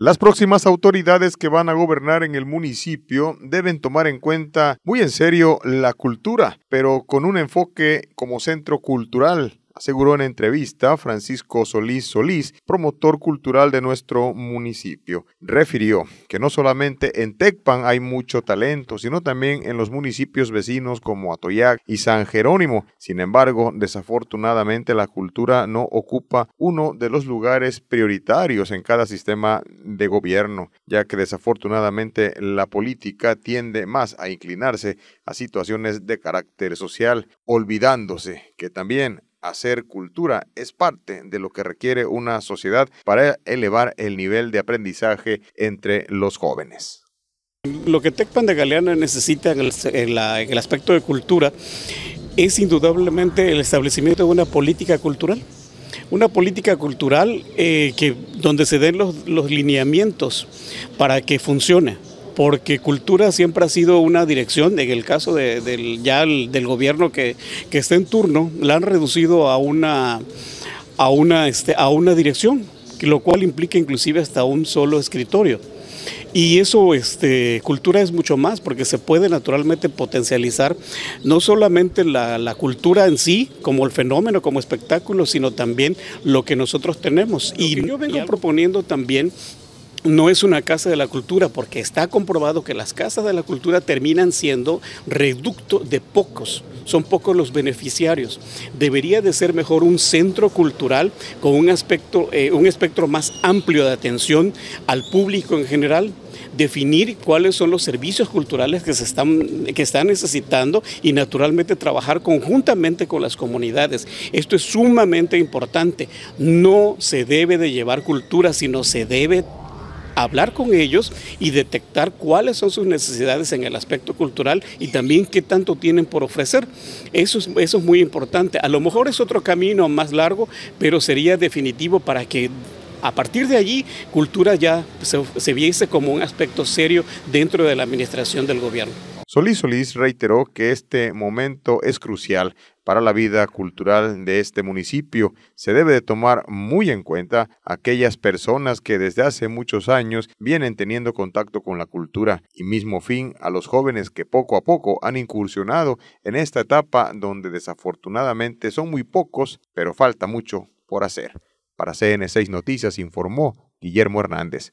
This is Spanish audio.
Las próximas autoridades que van a gobernar en el municipio deben tomar en cuenta muy en serio la cultura, pero con un enfoque como centro cultural aseguró en entrevista Francisco Solís Solís, promotor cultural de nuestro municipio. Refirió que no solamente en Tecpan hay mucho talento, sino también en los municipios vecinos como Atoyac y San Jerónimo. Sin embargo, desafortunadamente la cultura no ocupa uno de los lugares prioritarios en cada sistema de gobierno, ya que desafortunadamente la política tiende más a inclinarse a situaciones de carácter social, olvidándose que también Hacer cultura es parte de lo que requiere una sociedad para elevar el nivel de aprendizaje entre los jóvenes. Lo que Tecpan de Galeana necesita en el, aspecto de cultura es indudablemente el establecimiento de una política cultural una política cultural eh, que, donde se den los, lineamientos para que funcione porque cultura siempre ha sido una dirección, en el caso del, ya del gobierno que, está en turno, la han reducido a una, a una, este, a una dirección, lo cual implica inclusive hasta un solo escritorio. Y eso, este, cultura es mucho más, porque se puede naturalmente potencializar no solamente la, cultura en sí, como el fenómeno, como espectáculo, sino también lo que nosotros tenemos. y yo vengo proponiendo también no es una casa de la cultura porque está comprobado que las casas de la cultura terminan siendo reducto de pocos, son pocos los beneficiarios. Debería de ser mejor un centro cultural con un, aspecto, eh, un espectro más amplio de atención al público en general, definir cuáles son los servicios culturales que se están, que están necesitando y naturalmente trabajar conjuntamente con las comunidades. Esto es sumamente importante. No se debe de llevar cultura, sino se debe hablar con ellos y detectar cuáles son sus necesidades en el aspecto cultural y también qué tanto tienen por ofrecer. Eso es, eso es muy importante. A lo mejor es otro camino más largo, pero sería definitivo para que a partir de allí, cultura ya se, viese como un aspecto serio dentro de la administración del gobierno. Solís Solís reiteró que este momento es crucial para la vida cultural de este municipio. Se debe de tomar muy en cuenta aquellas personas que desde hace muchos años vienen teniendo contacto con la cultura y mismo fin a los jóvenes que poco a poco han incursionado en esta etapa donde desafortunadamente son muy pocos, pero falta mucho por hacer. Para CN6 Noticias informó Guillermo Hernández.